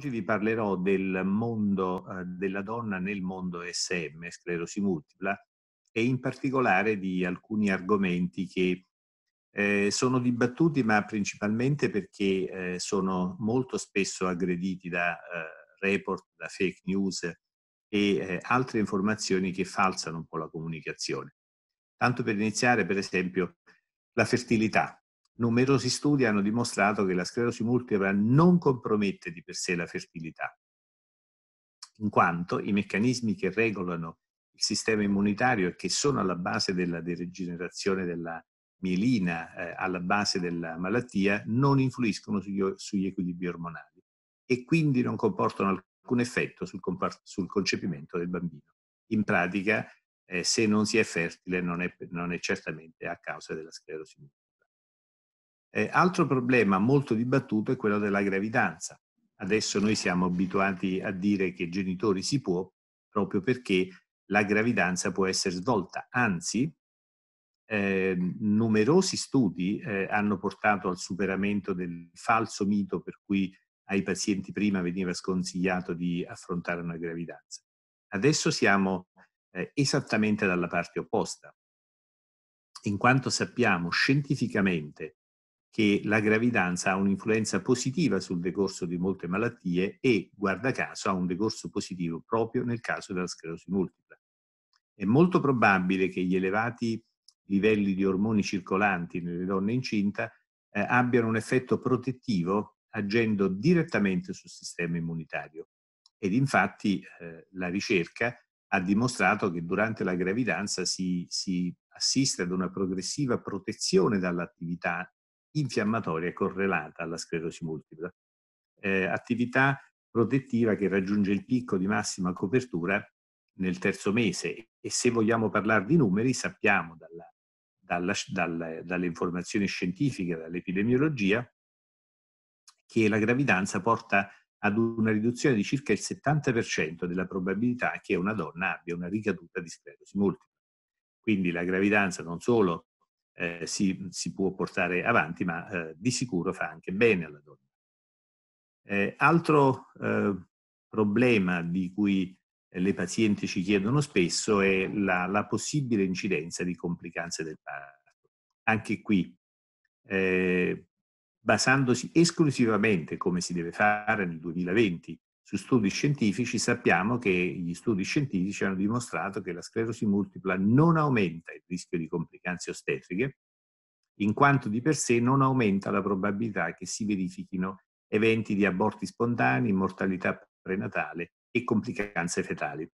oggi vi parlerò del mondo eh, della donna nel mondo SM, sclerosi multipla, e in particolare di alcuni argomenti che eh, sono dibattuti, ma principalmente perché eh, sono molto spesso aggrediti da eh, report, da fake news e eh, altre informazioni che falsano un po' la comunicazione. Tanto per iniziare, per esempio, la fertilità numerosi studi hanno dimostrato che la sclerosi multipla non compromette di per sé la fertilità, in quanto i meccanismi che regolano il sistema immunitario e che sono alla base della degenerazione della mielina, eh, alla base della malattia, non influiscono sugli, sugli, equilibri ormonali e quindi non comportano alcun effetto sul, sul concepimento del bambino. In pratica, eh, se non si è fertile non è, non è certamente a causa della sclerosi multipla. Eh, altro problema molto dibattuto è quello della gravidanza. Adesso noi siamo abituati a dire che genitori si può proprio perché la gravidanza può essere svolta. Anzi, eh, numerosi studi eh, hanno portato al superamento del falso mito per cui ai pazienti prima veniva sconsigliato di affrontare una gravidanza. Adesso siamo eh, esattamente dalla parte opposta, in quanto sappiamo scientificamente che la gravidanza ha un'influenza positiva sul decorso di molte malattie e, guarda caso, ha un decorso positivo proprio nel caso della sclerosi multipla. È molto probabile che gli elevati livelli di ormoni circolanti nelle donne incinta eh, abbiano un effetto protettivo agendo direttamente sul sistema immunitario. Ed infatti eh, la ricerca ha dimostrato che durante la gravidanza si, si assiste ad una progressiva protezione dall'attività infiammatoria correlata alla sclerosi multipla, eh, attività protettiva che raggiunge il picco di massima copertura nel terzo mese e se vogliamo parlare di numeri sappiamo dalla, dalla, dalla, dalle informazioni scientifiche, dall'epidemiologia, che la gravidanza porta ad una riduzione di circa il 70% della probabilità che una donna abbia una ricaduta di sclerosi multipla. Quindi la gravidanza non solo eh, si, si, può portare avanti, ma eh, di sicuro fa anche bene alla donna. Eh, altro eh, problema di cui eh, le pazienti ci chiedono spesso è la, la possibile incidenza di complicanze del parto. Anche qui, eh, basandosi esclusivamente, come si deve fare nel 2020, su studi scientifici sappiamo che gli studi scientifici hanno dimostrato che la sclerosi multipla non aumenta il rischio di complicanze ostetriche, in quanto di per sé non aumenta la probabilità che si verifichino eventi di aborti spontanei, mortalità prenatale e complicanze fetali.